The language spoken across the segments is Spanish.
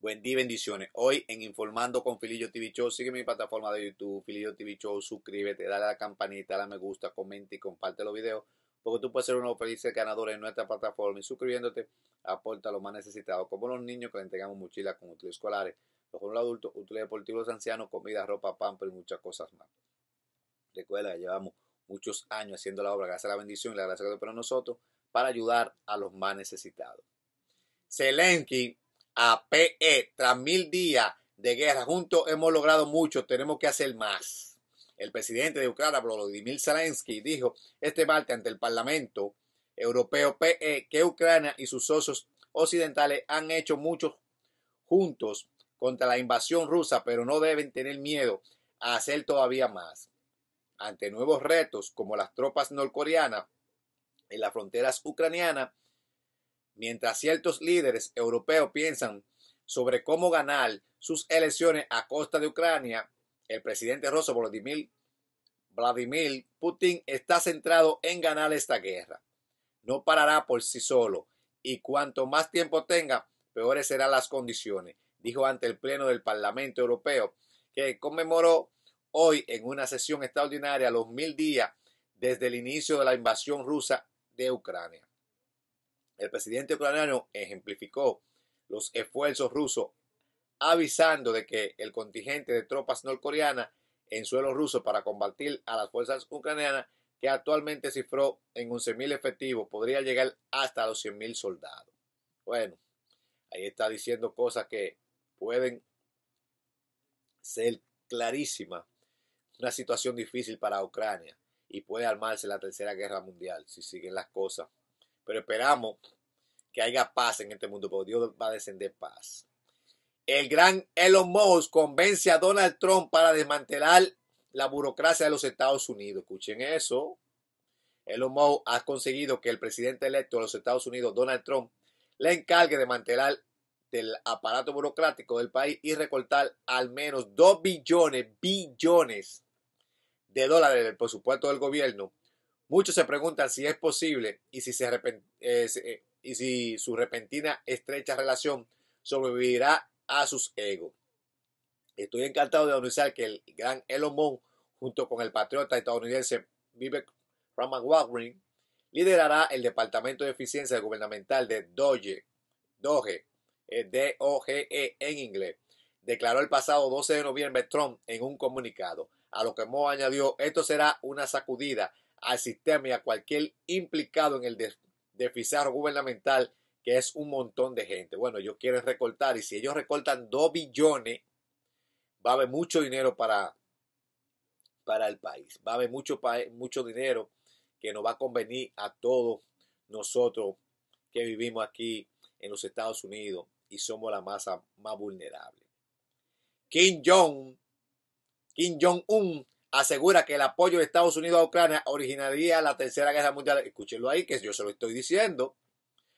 Buen día bendiciones. Hoy en Informando con Filillo TV Show, sigue mi plataforma de YouTube, Filillo TV Show, suscríbete, dale a la campanita, dale me gusta, comenta y comparte los videos, porque tú puedes ser uno de los felices ganadores en nuestra plataforma y suscribiéndote aporta a los más necesitados, como los niños que le entregamos mochilas con útiles escolares, los jóvenes adultos, útiles deportivos ancianos, comida, ropa, pamper y muchas cosas más. Recuerda que llevamos muchos años haciendo la obra, gracias a la bendición y la gracia que Dios para nosotros, para ayudar a los más necesitados. Selenki a PE tras mil días de guerra. Juntos hemos logrado mucho, tenemos que hacer más. El presidente de Ucrania, Volodymyr Zelensky, dijo este martes ante el Parlamento Europeo PE que Ucrania y sus socios occidentales han hecho mucho juntos contra la invasión rusa, pero no deben tener miedo a hacer todavía más. Ante nuevos retos como las tropas norcoreanas en las fronteras ucranianas, Mientras ciertos líderes europeos piensan sobre cómo ganar sus elecciones a costa de Ucrania, el presidente ruso Vladimir, Putin está centrado en ganar esta guerra. No parará por sí solo y cuanto más tiempo tenga, peores serán las condiciones, dijo ante el Pleno del Parlamento Europeo, que conmemoró hoy en una sesión extraordinaria los mil días desde el inicio de la invasión rusa de Ucrania. El presidente ucraniano ejemplificó los esfuerzos rusos avisando de que el contingente de tropas norcoreanas en suelo ruso para combatir a las fuerzas ucranianas que actualmente cifró en 11.000 efectivos podría llegar hasta los 100.000 soldados. Bueno, ahí está diciendo cosas que pueden ser clarísimas. Una situación difícil para Ucrania y puede armarse la tercera guerra mundial si siguen las cosas pero esperamos que haya paz en este mundo, porque Dios va a descender paz. El gran Elon Musk convence a Donald Trump para desmantelar la burocracia de los Estados Unidos. Escuchen eso. Elon Musk ha conseguido que el presidente electo de los Estados Unidos, Donald Trump, le encargue de mantener el aparato burocrático del país y recortar al menos 2 billones, billones de dólares del presupuesto del gobierno Muchos se preguntan si es posible y si, se eh, eh, y si su repentina estrecha relación sobrevivirá a sus egos. Estoy encantado de anunciar que el gran Elon Musk, junto con el patriota estadounidense Vivek Raman liderará el Departamento de Eficiencia Gubernamental de Doge, Doge, eh, D-O-G-E en inglés, declaró el pasado 12 de noviembre Trump en un comunicado, a lo que Mo añadió, esto será una sacudida al sistema y a cualquier implicado en el desfisar gubernamental, que es un montón de gente. Bueno, ellos quieren recortar y si ellos recortan 2 billones, va a haber mucho dinero para, para el país. Va a haber mucho, mucho dinero que nos va a convenir a todos nosotros que vivimos aquí en los Estados Unidos y somos la masa más vulnerable. Kim Jong, Kim Jong-un asegura que el apoyo de Estados Unidos a Ucrania originaría la Tercera Guerra Mundial. Escúchenlo ahí, que yo se lo estoy diciendo.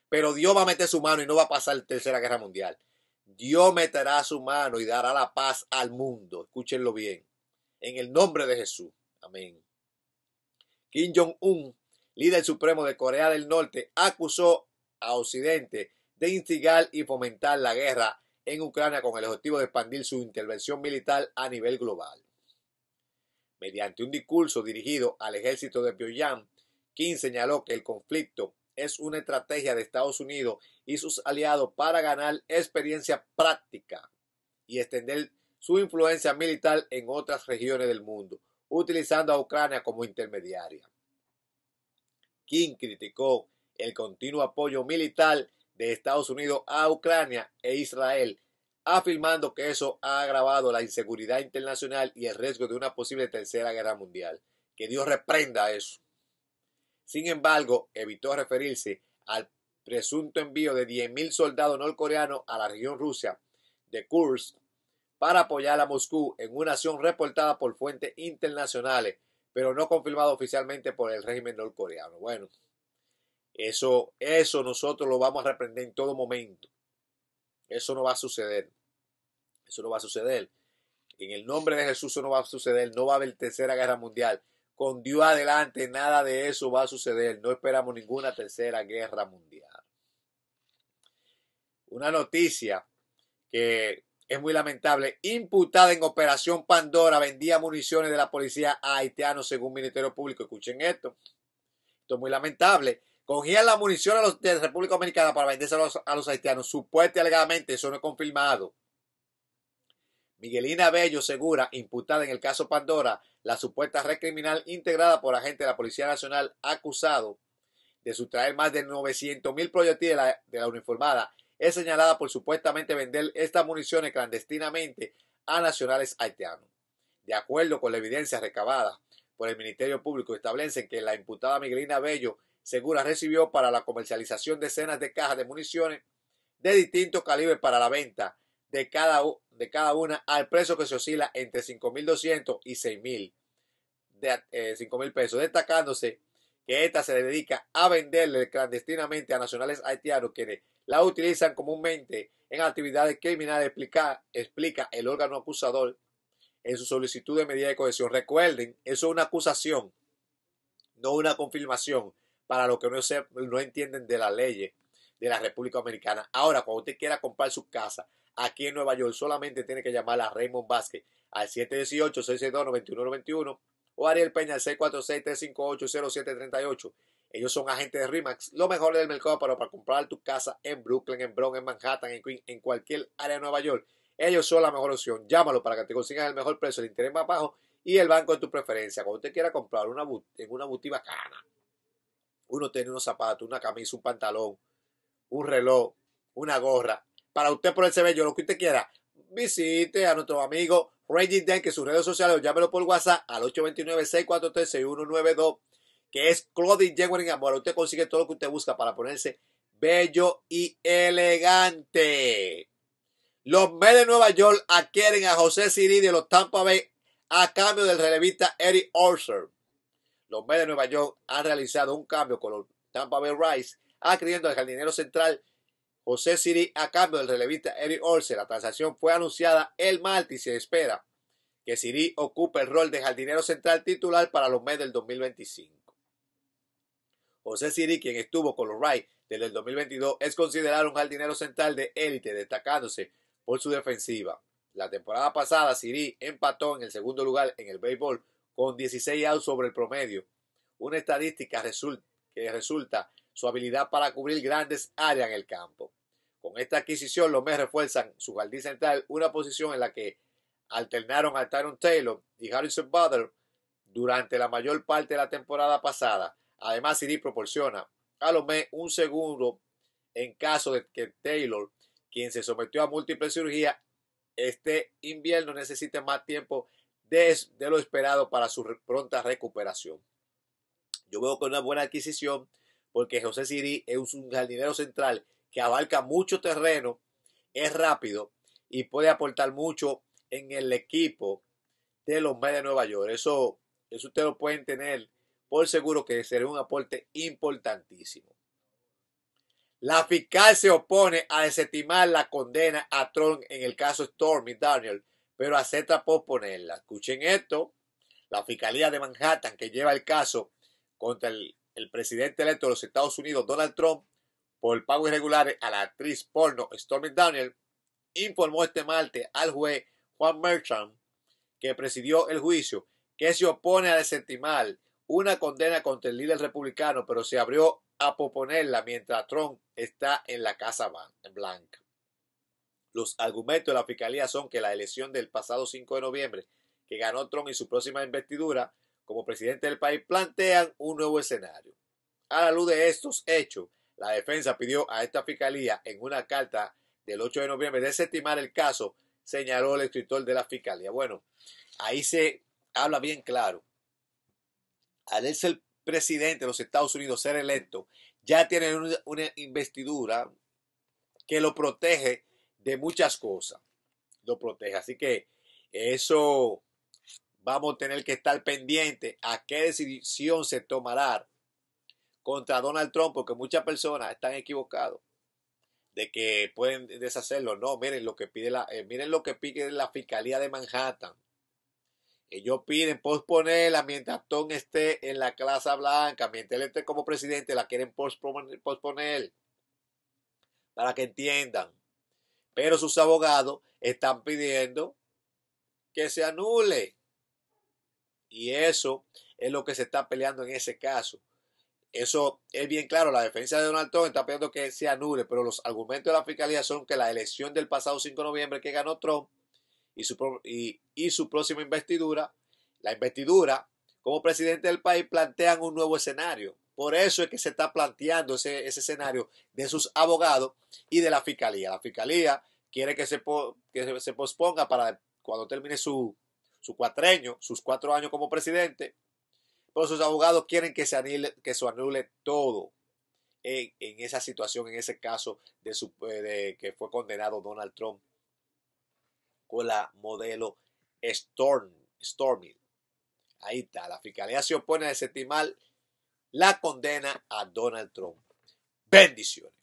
Pero Dios va a meter su mano y no va a pasar la Tercera Guerra Mundial. Dios meterá su mano y dará la paz al mundo. Escúchenlo bien. En el nombre de Jesús. Amén. Kim Jong-un, líder supremo de Corea del Norte, acusó a Occidente de instigar y fomentar la guerra en Ucrania con el objetivo de expandir su intervención militar a nivel global mediante un discurso dirigido al ejército de Pyongyang, Kim señaló que el conflicto es una estrategia de Estados Unidos y sus aliados para ganar experiencia práctica y extender su influencia militar en otras regiones del mundo, utilizando a Ucrania como intermediaria. Kim criticó el continuo apoyo militar de Estados Unidos a Ucrania e Israel afirmando que eso ha agravado la inseguridad internacional y el riesgo de una posible tercera guerra mundial. Que Dios reprenda eso. Sin embargo, evitó referirse al presunto envío de 10.000 soldados norcoreanos a la región rusa de Kursk para apoyar a Moscú en una acción reportada por fuentes internacionales, pero no confirmada oficialmente por el régimen norcoreano. Bueno, eso, eso nosotros lo vamos a reprender en todo momento. Eso no va a suceder. Eso no va a suceder. En el nombre de Jesús eso no va a suceder. No va a haber tercera guerra mundial. Con Dios adelante, nada de eso va a suceder. No esperamos ninguna tercera guerra mundial. Una noticia que es muy lamentable. Imputada en Operación Pandora, vendía municiones de la policía a haitianos según Ministerio Público. Escuchen esto. Esto es muy lamentable. Cogían la munición a los de República Dominicana para venderse a los haitianos. Supuestamente, alegadamente, eso no es confirmado. Miguelina Bello Segura, imputada en el caso Pandora, la supuesta red criminal integrada por agentes de la Policía Nacional acusado de sustraer más de 900 mil proyectiles de la, uniformada, es señalada por supuestamente vender estas municiones clandestinamente a nacionales haitianos. De acuerdo con la evidencia recabada por el Ministerio Público, establecen que la imputada Miguelina Bello Segura recibió para la comercialización decenas de cajas de municiones de distinto calibre para la venta de cada, de cada una al precio que se oscila entre 5.200 y 6.000 de 5.000 eh, pesos, destacándose que esta se dedica a venderle clandestinamente a nacionales haitianos quienes la utilizan comúnmente en actividades criminales, explica, explica el órgano acusador en su solicitud de medida de cohesión. Recuerden, eso es una acusación, no una confirmación para los que no, no entienden de las leyes de la República Americana. Ahora, cuando usted quiera comprar su casa aquí en Nueva York, solamente tiene que llamar a Raymond Vázquez al 718-662-9191 o Ariel Peña al 646-358-0738. Ellos son agentes de RIMAX, lo mejor del mercado para, comprar tu casa en Brooklyn, en Bronx, en Manhattan, en Queens, en cualquier área de Nueva York. Ellos son la mejor opción. Llámalo para que te consigan el mejor precio, el interés más bajo y el banco de tu preferencia. Cuando usted quiera comprar una, en una boutique bacana, uno tiene unos zapatos, una camisa, un pantalón, un reloj, una gorra. Para usted ponerse bello, lo que usted quiera, visite a nuestro amigo Reggie Den, que sus redes sociales, o llámelo por WhatsApp al 829-643-6192, que es Claudie en Amor. Usted consigue todo lo que usted busca para ponerse bello y elegante. Los Mets de Nueva York adquieren a José Siri de los Tampa Bay a cambio del relevista Eric Orser los Mets de Nueva York han realizado un cambio con los Tampa Bay Rays, adquiriendo al jardinero central José Siri a cambio del relevista Eric Orse. La transacción fue anunciada el martes y se espera que Siri ocupe el rol de jardinero central titular para los Mets del 2025. José Siri, quien estuvo con los Rays desde el 2022, es considerado un jardinero central de élite, destacándose por su defensiva. La temporada pasada, Siri empató en el segundo lugar en el béisbol con 16 outs sobre el promedio. Una estadística resulta, que resulta su habilidad para cubrir grandes áreas en el campo. Con esta adquisición, los Mets refuerzan su jardín central, una posición en la que alternaron a Tyron Taylor y Harrison Butler durante la mayor parte de la temporada pasada. Además, Siri proporciona a los un segundo en caso de que Taylor, quien se sometió a múltiples cirugías, este invierno necesite más tiempo de, lo esperado para su pronta recuperación. Yo veo que es una buena adquisición porque José Siri es un jardinero central que abarca mucho terreno, es rápido y puede aportar mucho en el equipo de los Mets de Nueva York. Eso, eso ustedes lo pueden tener por seguro que será un aporte importantísimo. La fiscal se opone a desestimar la condena a Trump en el caso Stormy Daniel pero acepta posponerla. Pues, Escuchen esto, la Fiscalía de Manhattan que lleva el caso contra el, presidente electo de los Estados Unidos, Donald Trump, por el pago irregular a la actriz porno Stormy Daniel, informó este martes al juez Juan Merchant, que presidió el juicio, que se opone a desestimar una condena contra el líder republicano, pero se abrió a posponerla mientras Trump está en la Casa Blanca. Los argumentos de la Fiscalía son que la elección del pasado 5 de noviembre, que ganó Trump y su próxima investidura como presidente del país, plantean un nuevo escenario. A la luz de estos hechos, la defensa pidió a esta Fiscalía en una carta del 8 de noviembre desestimar el caso, señaló el escritor de la Fiscalía. Bueno, ahí se habla bien claro. Al ser presidente de los Estados Unidos, ser electo, ya tiene una investidura que lo protege de muchas cosas. Lo protege. Así que eso vamos a tener que estar pendiente a qué decisión se tomará contra Donald Trump, porque muchas personas están equivocadas de que pueden deshacerlo. No, miren lo que pide la, eh, miren lo que pide la Fiscalía de Manhattan. Ellos piden posponerla mientras Tom esté en la Casa Blanca, mientras él esté como presidente, la quieren posponer para que entiendan. Pero sus abogados están pidiendo que se anule. Y eso es lo que se está peleando en ese caso. Eso es bien claro. La defensa de Donald Trump está pidiendo que se anule, pero los argumentos de la fiscalía son que la elección del pasado 5 de noviembre que ganó Trump y su, y su próxima investidura, la investidura como presidente del país, plantean un nuevo escenario por eso es que se está planteando ese, escenario de sus abogados y de la fiscalía. La fiscalía quiere que se, se posponga para cuando termine su, su cuatreño, sus cuatro años como presidente, pero sus abogados quieren que se anule, que anule todo en, esa situación, en ese caso de, su, que fue condenado Donald Trump con la modelo Storm, Stormy. Ahí está, la fiscalía se opone a timal la condena a Donald Trump. Bendiciones.